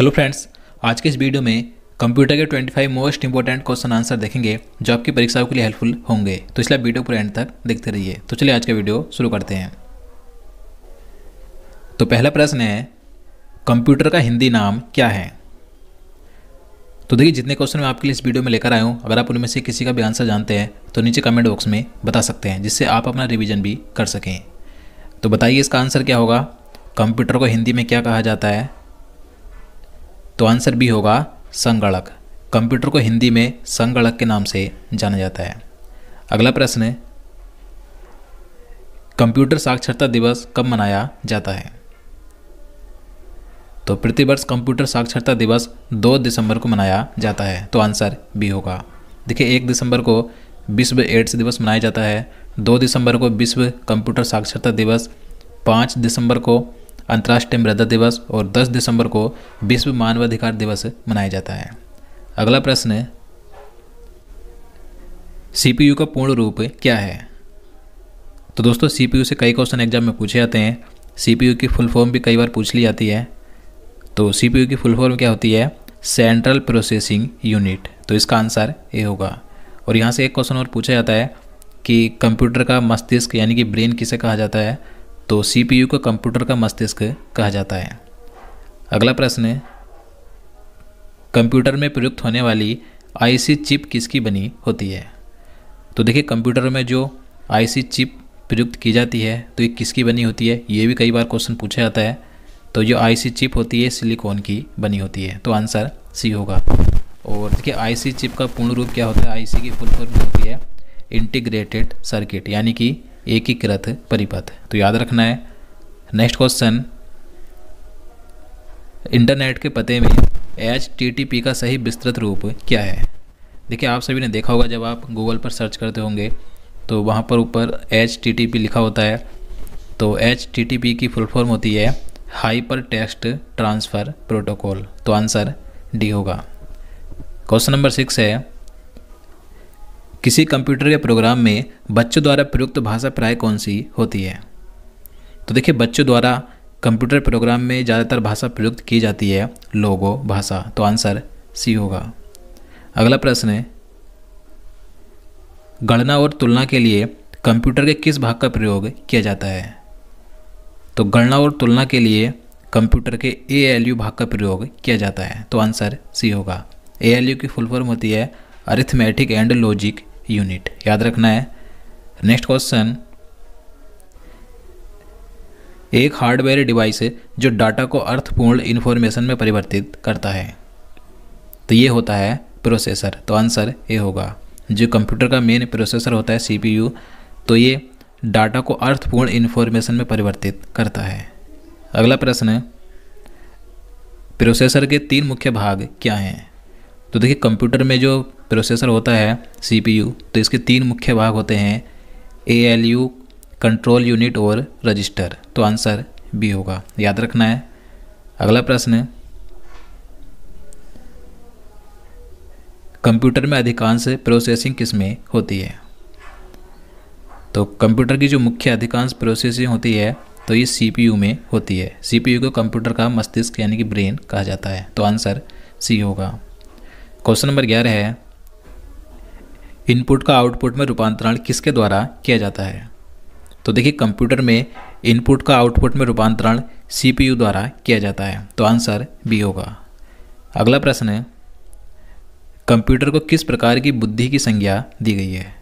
hello friends आज के इस वीडियो में कंप्यूटर के 25 मोस्ट इंपॉर्टेंट क्वेश्चन आंसर देखेंगे जो आपकी परीक्षाओं के लिए हेल्पफुल होंगे तो इसलिए आप वीडियो पूरे एंड तक देखते रहिए तो चलिए आज का वीडियो शुरू करते हैं तो पहला प्रश्न है कंप्यूटर का हिंदी नाम क्या है तो देखिए जितने क्वेश्चन मैं आपके लिए इस वीडियो में लेकर आया हूँ अगर आप उनमें से किसी का भी आंसर जानते हैं तो नीचे कमेंट बॉक्स में बता सकते हैं जिससे आप अपना रिविजन भी कर सकें तो बताइए इसका आंसर क्या होगा कंप्यूटर को हिंदी में क्या कहा जाता है तो आंसर भी होगा संगणक कंप्यूटर को हिंदी में संगणक के नाम से जाना जाता है अगला प्रश्न है कंप्यूटर साक्षरता दिवस कब मनाया जाता है तो प्रतिवर्ष कंप्यूटर साक्षरता दिवस 2 दिसंबर को मनाया जाता है तो आंसर बी होगा देखिए एक दिसंबर को विश्व एड्स दिवस मनाया जाता है दो दिसंबर को विश्व कंप्यूटर साक्षरता दिवस पाँच दिसंबर को अंतर्राष्ट्रीय मृदा दिवस और 10 दिसंबर को विश्व मानवाधिकार दिवस मनाया जाता है अगला प्रश्न पी सीपीयू का पूर्ण रूप क्या है तो दोस्तों सीपीयू से कई क्वेश्चन एग्जाम में पूछे जाते हैं सीपीयू की फुल फॉर्म भी कई बार पूछ ली जाती है तो सीपीयू की फुल फॉर्म क्या होती है सेंट्रल प्रोसेसिंग यूनिट तो इसका आंसर ए होगा और यहाँ से एक क्वेश्चन और पूछा जाता है कि कंप्यूटर का मस्तिष्क यानी कि ब्रेन किसे कहा जाता है तो सी पी यू को कंप्यूटर का मस्तिष्क कहा जाता है अगला प्रश्न है कंप्यूटर में प्रयुक्त होने वाली आईसी चिप किसकी बनी होती है तो देखिए कंप्यूटर में जो आईसी चिप प्रयुक्त की जाती है तो ये किसकी बनी होती है ये भी कई बार क्वेश्चन पूछा जाता है तो जो आईसी चिप होती है सिलिकॉन की बनी होती है तो आंसर सी होगा और देखिए आईसी चिप का पूर्ण रूप क्या होता है आईसी की फुल फॉर्म होती है इंटीग्रेटेड सर्किट यानी कि एकीकृत परिपथ तो याद रखना है नेक्स्ट क्वेश्चन इंटरनेट के पते में एच का सही विस्तृत रूप क्या है देखिए आप सभी ने देखा होगा जब आप गूगल पर सर्च करते होंगे तो वहाँ पर ऊपर एच लिखा होता है तो एच की फुल फॉर्म होती है हाइपर टेक्स्ट ट्रांसफ़र प्रोटोकॉल तो आंसर डी होगा क्वेश्चन नंबर सिक्स है किसी कंप्यूटर या प्रोग्राम में बच्चों द्वारा प्रयुक्त भाषा प्राय कौन सी होती है तो देखिए बच्चों द्वारा कंप्यूटर प्रोग्राम में ज़्यादातर भाषा प्रयुक्त की जाती है लोगो भाषा तो आंसर सी होगा अगला प्रश्न है गणना और तुलना के लिए कंप्यूटर के किस भाग का प्रयोग किया जाता है तो गणना और तुलना के लिए कंप्यूटर के ए एल यू भाग का प्रयोग किया जाता है तो आंसर सी होगा ए एल यू की फुल फॉर्म होती है अरिथमेटिक एंड लॉजिक यूनिट याद रखना है नेक्स्ट क्वेश्चन एक हार्डवेयर डिवाइस है जो डाटा को अर्थपूर्ण इन्फॉर्मेशन में परिवर्तित करता है तो ये होता है प्रोसेसर तो आंसर ए होगा जो कंप्यूटर का मेन प्रोसेसर होता है सीपीयू तो ये डाटा को अर्थपूर्ण इन्फॉर्मेशन में परिवर्तित करता है अगला प्रश्न प्रोसेसर के तीन मुख्य भाग क्या हैं तो देखिए कंप्यूटर में जो प्रोसेसर होता है सीपीयू तो इसके तीन मुख्य भाग होते हैं एएलयू कंट्रोल यूनिट और रजिस्टर तो आंसर बी होगा याद रखना है अगला प्रश्न कंप्यूटर में अधिकांश प्रोसेसिंग किस में होती है तो कंप्यूटर की जो मुख्य अधिकांश प्रोसेसिंग होती है तो ये सीपीयू में होती है सीपीयू को कंप्यूटर का मस्तिष्क यानी कि ब्रेन कहा जाता है तो आंसर सी होगा क्वेश्चन नंबर ग्यारह है इनपुट का आउटपुट में रूपांतरण किसके द्वारा किया जाता है तो देखिए कंप्यूटर में इनपुट का आउटपुट में रूपांतरण सीपीयू द्वारा किया जाता है तो आंसर बी होगा अगला प्रश्न है कंप्यूटर को किस प्रकार की बुद्धि की संज्ञा दी गई है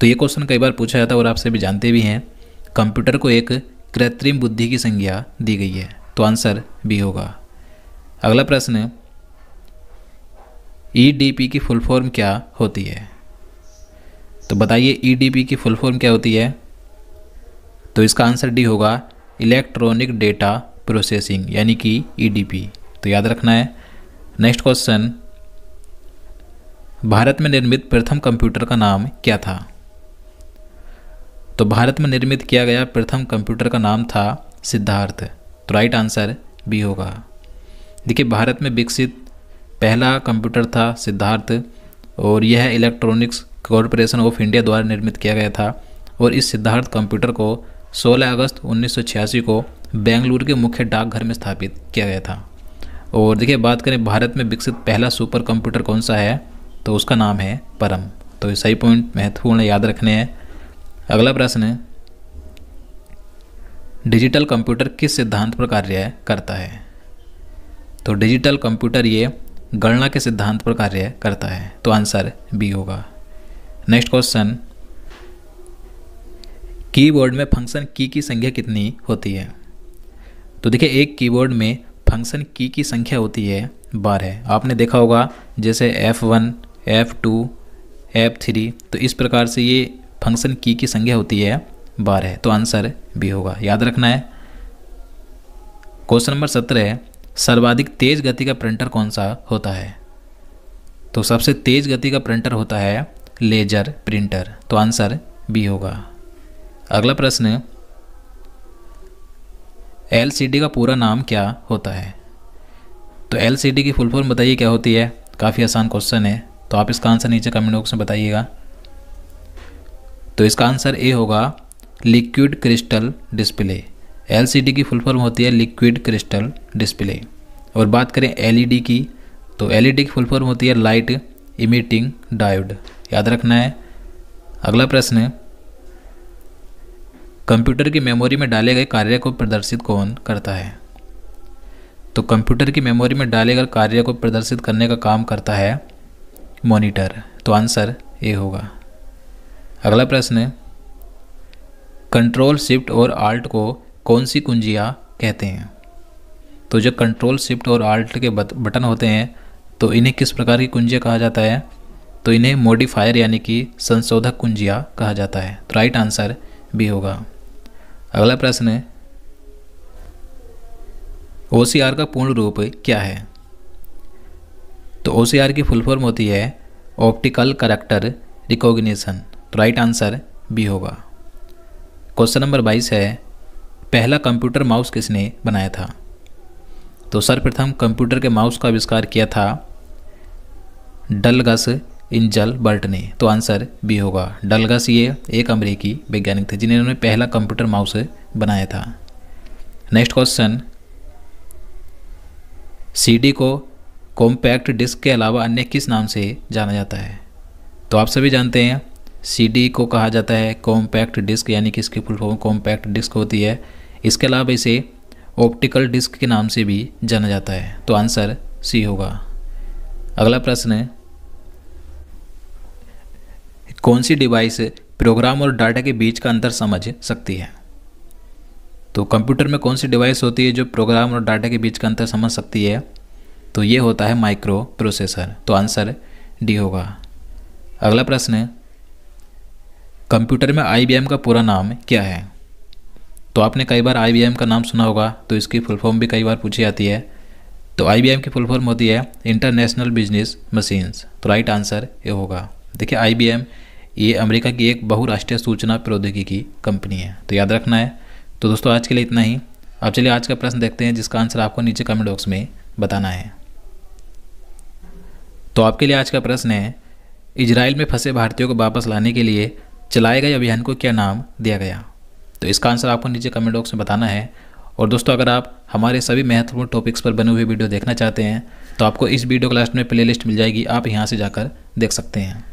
तो ये क्वेश्चन कई बार पूछा जाता है और आपसे भी जानते भी हैं कंप्यूटर को एक कृत्रिम बुद्धि की संज्ञा दी गई है तो आंसर बी होगा अगला प्रश्न ईडीपी e की फुल फॉर्म क्या होती है तो बताइए ईडीपी e की फुल फॉर्म क्या होती है तो इसका आंसर डी होगा इलेक्ट्रॉनिक डेटा प्रोसेसिंग यानी कि ईडीपी e तो याद रखना है नेक्स्ट क्वेश्चन भारत में निर्मित प्रथम कंप्यूटर का नाम क्या था तो भारत में निर्मित किया गया प्रथम कंप्यूटर का नाम था सिद्धार्थ तो राइट आंसर बी होगा देखिए भारत में विकसित पहला कंप्यूटर था सिद्धार्थ और यह इलेक्ट्रॉनिक्स कॉरपोरेशन ऑफ इंडिया द्वारा निर्मित किया गया था और इस सिद्धार्थ कंप्यूटर को 16 अगस्त 1986 को बेंगलुरु के मुख्य डाकघर में स्थापित किया गया था और देखिए बात करें भारत में विकसित पहला सुपर कंप्यूटर कौन सा है तो उसका नाम है परम तो ये सही पॉइंट महत्वपूर्ण याद रखने हैं अगला प्रश्न है डिजिटल कंप्यूटर किस सिद्धांत पर कार्य करता है तो डिजिटल कंप्यूटर ये गणना के सिद्धांत पर कार्य करता है तो आंसर बी होगा नेक्स्ट क्वेश्चन कीबोर्ड में फंक्शन की की संख्या कितनी होती है तो देखिए एक कीबोर्ड में फंक्शन की की संख्या होती है बारह आपने देखा होगा जैसे F one F two F three तो इस प्रकार से ये फंक्शन की की संख्या होती है बारह तो आंसर बी होगा याद रखना है क्वेश्चन नंबर सत्रह है सर्वाधिक तेज़ गति का प्रिंटर कौन सा होता है तो सबसे तेज़ गति का प्रिंटर होता है लेजर प्रिंटर तो आंसर बी होगा अगला प्रश्न एलसीडी का पूरा नाम क्या होता है तो एलसीडी की फुल फॉर्म बताइए क्या होती है काफ़ी आसान क्वेश्चन है तो आप इसका आंसर नीचे कमेंट बॉक्स में बताइएगा तो इसका आंसर ए होगा लिक्विड क्रिस्टल डिस्प्ले एल की फुल फॉर्म होती है लिक्विड क्रिस्टल डिस्प्ले और बात करें एल की तो एल की फुल फॉर्म होती है लाइट इमिटिंग डायोड याद रखना है अगला प्रश्न है कंप्यूटर की मेमोरी में डाले गए कार्य को प्रदर्शित कौन करता है तो कंप्यूटर की मेमोरी में डाले गए कार्य को प्रदर्शित करने का काम करता है मॉनिटर तो आंसर ए होगा अगला प्रश्न है कंट्रोल शिफ्ट और आल्ट को कौन सी कुंजियाँ कहते हैं तो जब कंट्रोल शिफ्ट और आल्ट के बटन होते हैं तो इन्हें किस प्रकार की कुंजियाँ कहा जाता है तो इन्हें मॉडिफायर यानी कि संशोधक कुंजियाँ कहा जाता है तो राइट आंसर भी होगा अगला प्रश्न है ओ का पूर्ण रूप क्या है तो ओ की फुल फॉर्म होती है ऑप्टिकल करेक्टर रिकॉग्निशन तो राइट आंसर बी होगा क्वेश्चन नंबर बाईस है पहला कंप्यूटर माउस किसने बनाया था तो सर्वप्रथम कंप्यूटर के माउस का आविष्कार किया था डलगस इंजल बर्ट ने तो आंसर बी होगा डलगस ये एक अमेरिकी वैज्ञानिक थे जिन्होंने पहला कंप्यूटर माउस बनाया था नेक्स्ट क्वेश्चन सीडी को कॉम्पैक्ट डिस्क के अलावा अन्य किस नाम से जाना जाता है तो आप सभी जानते हैं सीडी को कहा जाता है कॉम्पैक्ट डिस्क यानी कि इसकी फुल फॉर्म कॉम्पैक्ट डिस्क होती है इसके अलावा इसे ऑप्टिकल डिस्क के नाम से भी जाना जाता है तो आंसर सी होगा अगला प्रश्न है कौन सी डिवाइस प्रोग्राम और डाटा के बीच का अंतर समझ सकती है तो कंप्यूटर में कौन सी डिवाइस होती है जो प्रोग्राम और डाटा के बीच का अंतर समझ सकती है तो ये होता है माइक्रो प्रोसेसर तो आंसर डी होगा अगला प्रश्न है कंप्यूटर में आई का पूरा नाम क्या है तो आपने कई बार आई का नाम सुना होगा तो इसकी फुल फॉर्म भी कई बार पूछी जाती है तो आई की फुल फॉर्म होती है इंटरनेशनल बिजनेस मशीन्स तो राइट आंसर ये होगा देखिए आई ये अमेरिका की एक बहुराष्ट्रीय सूचना प्रौद्योगिकी कंपनी है तो याद रखना है तो दोस्तों आज के लिए इतना ही अब चलिए आज का प्रश्न देखते हैं जिसका आंसर आपको नीचे कमेंट बॉक्स में बताना है तो आपके लिए आज का प्रश्न है इजराइल में फंसे भारतीयों को वापस लाने के लिए चलाए गए अभियान को क्या नाम दिया गया तो इसका आंसर आपको नीचे कमेंट बॉक्स में बताना है और दोस्तों अगर आप हमारे सभी महत्वपूर्ण टॉपिक्स पर बने हुए वीडियो देखना चाहते हैं तो आपको इस वीडियो के लास्ट में प्ले मिल जाएगी आप यहाँ से जाकर देख सकते हैं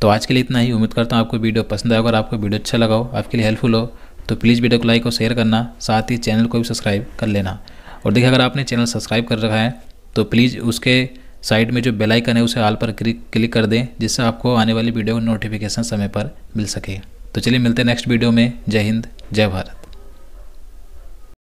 तो आज के लिए इतना ही उम्मीद करता हूँ आपको वीडियो पसंद आएगा और आपको वीडियो अच्छा लगाओ आपके लिए हेल्पफुल हो तो प्लीज़ वीडियो को लाइक और शेयर करना साथ ही चैनल को भी सब्सक्राइब कर लेना और देखिए अगर आपने चैनल सब्सक्राइब कर रखा है तो प्लीज़ उसके साइड में जो बेल आइकन है उसे आल पर क्लिक कर दें जिससे आपको आने वाली वीडियो नोटिफिकेशन समय पर मिल सके तो चलिए मिलते हैं नेक्स्ट वीडियो में जय हिंद जय भारत